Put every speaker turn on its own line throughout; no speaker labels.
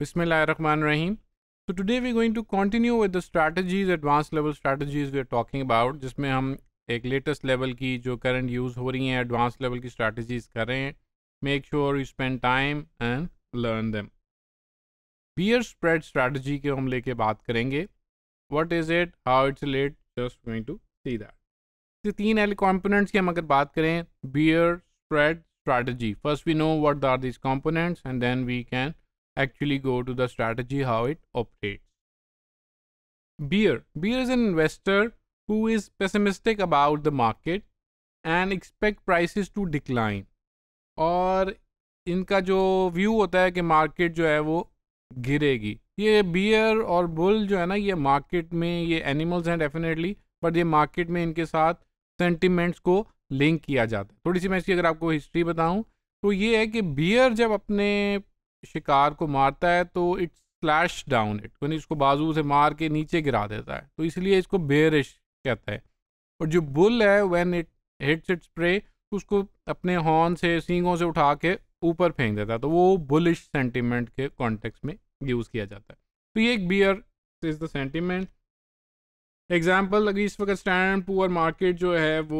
बिसमीम so today we going to continue with the strategies advance level strategies we are talking about जिसमें हम एक latest level की जो करंट यूज़ हो रही हैं एडवांस लेवल की स्ट्रेटजीज कर रहे हैं make sure you spend time and learn them bear spread strategy के हम लेके बात करेंगे what is it how it's let just going to see that तीन एल कॉम्पोनेंट्स की हम अगर बात करें bear spread strategy first we know what are these components and then we can actually go to the strategy how it operates. Beer. Beer is an investor who is pessimistic about the market and expect prices to decline. और इनका जो view होता है कि market जो है वो गिरेगी ये बियर और bull जो है ना ये market में ये animals हैं definitely but ये market में इनके साथ sentiments को लिंक किया जाता है थोड़ी सी मैं इसकी अगर आपको हिस्ट्री बताऊं तो ये है कि बियर जब अपने शिकार को मारता है तो इट स्लैश डाउन इट यानी इसको बाजू से मार के नीचे गिरा देता है तो इसलिए इसको बेरिश कहता है और जो बुल है when it hits its prey उसको अपने हॉर्न से सींगों से उठा के ऊपर फेंक देता है तो वो बुलिश सेंटिमेंट के कॉन्टेक्स्ट में यूज़ किया जाता है तो ये एक bear is the sentiment example अगर इस वक्त स्टैंड पुअर मार्केट जो है वो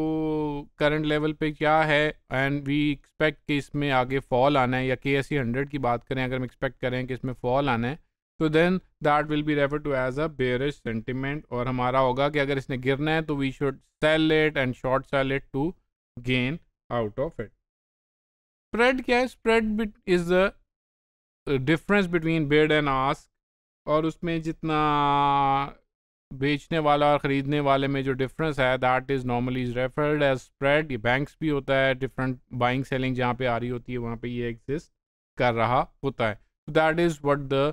करंट लेवल पे क्या है एंड वी एक्सपेक्ट कि इसमें आगे फॉल आना है या के एस सी हंड्रेड की बात करें अगर हम एक्सपेक्ट करें कि इसमें फॉल आना है तो then that will be refer to as a bearish sentiment और हमारा होगा कि अगर इसने गिरना है तो we should sell it and short sell it to gain out of it spread क्या है spread is the difference between bid and ask और उसमें जितना बेचने वाला और ख़रीदने वाले में जो डिफरेंस है that is normally is referred as spread ये बैंक्स भी होता है डिफरेंट बाइंग सेलिंग जहाँ पे आ रही होती है वहाँ पे ये एग्जिस्ट कर रहा होता है तो that is what the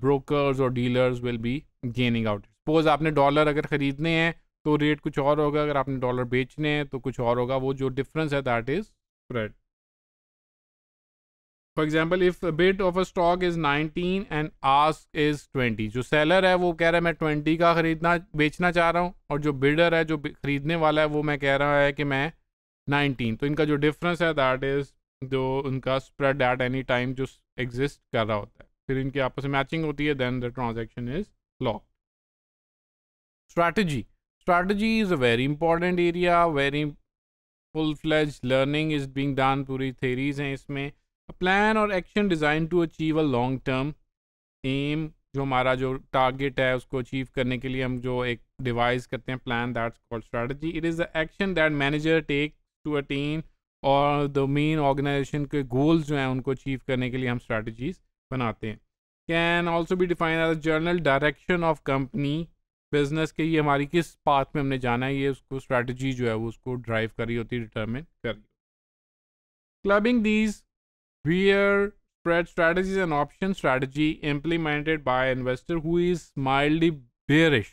brokers और dealers will be gaining out suppose आपने डॉलर अगर ख़रीदने हैं तो रेट कुछ और होगा अगर आपने डॉलर बेचने हैं तो कुछ और होगा वो जो डिफरेंस है that is spread for example if bid of a stock is nineteen and ask is twenty जो सेलर है वो कह रहा है मैं ट्वेंटी का खरीदना बेचना चाह रहा हूँ और जो बिल्डर है जो खरीदने वाला है वो मैं कह रहा है कि मैं नाइनटीन तो इनका जो डिफरेंस है दैट इज जो उनका स्प्रेड एट एनी टाइम जो एग्जिस्ट कर रहा होता है फिर इनकी आपस में मैचिंग होती है then the transaction is lock strategy strategy is a very important area very full fledge learning is being done पूरी थेरीज हैं इसमें अ प्लान और action design to achieve a long term aim जो हमारा जो target है उसको achieve करने के लिए हम जो एक डिवाइस करते हैं plan that's called it is is the action that manager takes to attain और द मेन ऑर्गेनाइजेशन के गोल्स जो हैं उनको अचीव करने के लिए हम स्ट्रैटेजीज बनाते हैं कैन ऑल्सो भी define as general direction of company business के ये हमारी किस पाथ में हमने जाना है ये उसको स्ट्रैटेजी जो है वो उसको ड्राइव कर रही होती है डिटर्मिन कर रही clubbing these Beer spread strategy an option strategy implemented by investor who is mildly bearish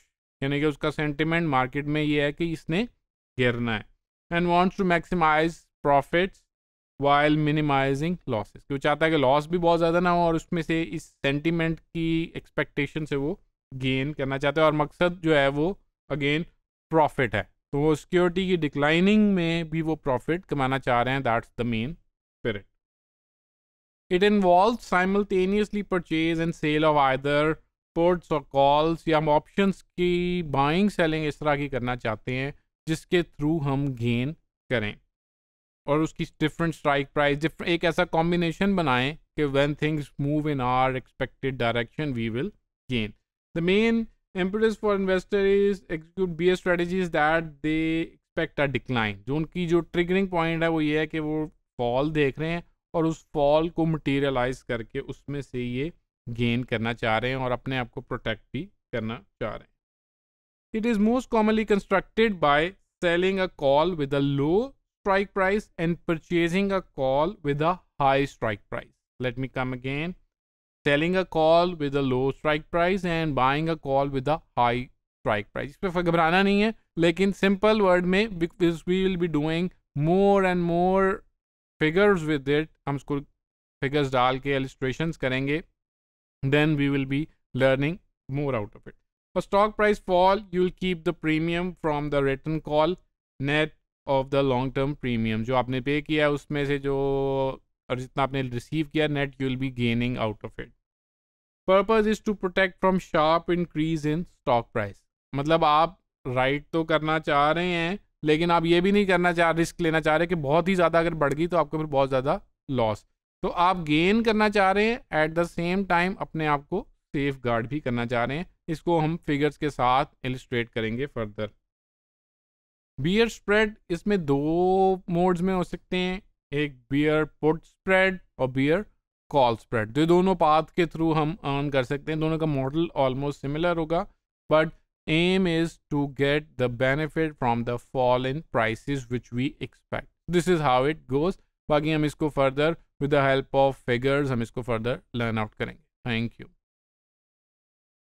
यानी कि उसका सेंटिमेंट मार्केट में ये है कि इसने गिरना है and wants to maximize profits while minimizing losses क्यों चाहता है कि लॉस भी बहुत ज़्यादा ना हो और उसमें से इस सेंटिमेंट की एक्सपेक्टेशन से वो गेन करना चाहते हैं और मकसद जो है वो अगेन प्रॉफिट है तो वो सिक्योरिटी की डिक्लाइनिंग में भी वो प्रॉफिट कमाना चाह रहे हैं that's the main spirit It involves simultaneously purchase and sale of either puts और calls या हम options की buying selling इस तरह की करना चाहते हैं जिसके थ्रू हम गेन करें और उसकी डिफरेंट स्ट्राइक प्राइस एक ऐसा कॉम्बिनेशन बनाएं कि when things move in our expected direction we will gain the main impetus for investor is execute be strategies that they expect a decline जो उनकी जो triggering point है वो ये है कि वो fall देख रहे हैं और उस फॉल को मटेरियलाइज करके उसमें से ये गेन करना चाह रहे हैं और अपने आप को प्रोटेक्ट भी करना चाह रहे हैं it is most commonly constructed by selling a call with a low strike price and purchasing a call with a high strike price let me come again selling a call with a low strike price and buying a call with a high strike price इस पर घबराना नहीं है लेकिन simple word में we will be doing more and more figures with it हम उसको figures डाल के एलिस्ट्रेशन करेंगे then we will be learning more out of it for stock price fall you will keep the premium from the return call net of the long term premium जो आपने पे किया उसमें से जो और जितना आपने रिसीव किया net you will be gaining out of it purpose is to protect from sharp increase in stock price मतलब आप राइट तो करना चाह रहे हैं लेकिन आप ये भी नहीं करना चाह रिस्क लेना चाह रहे कि बहुत ही ज़्यादा अगर बढ़ गई तो आपको फिर बहुत ज़्यादा लॉस तो आप गेन करना चाह रहे हैं एट द सेम टाइम अपने आप को सेफ गार्ड भी करना चाह रहे हैं इसको हम फिगर्स के साथ इलिस्ट्रेट करेंगे फर्दर बियर स्प्रेड इसमें दो मोड्स में हो सकते हैं एक बियर पुट स्प्रेड और बियर कॉल स्प्रेड जो दोनों पाथ के थ्रू हम अर्न कर सकते हैं दोनों का मॉडल ऑलमोस्ट सिमिलर होगा but aim is to get the benefit from the fall in prices which we expect this is how it goes baki hum isko further with the help of figures hum isko further learn out karenge thank you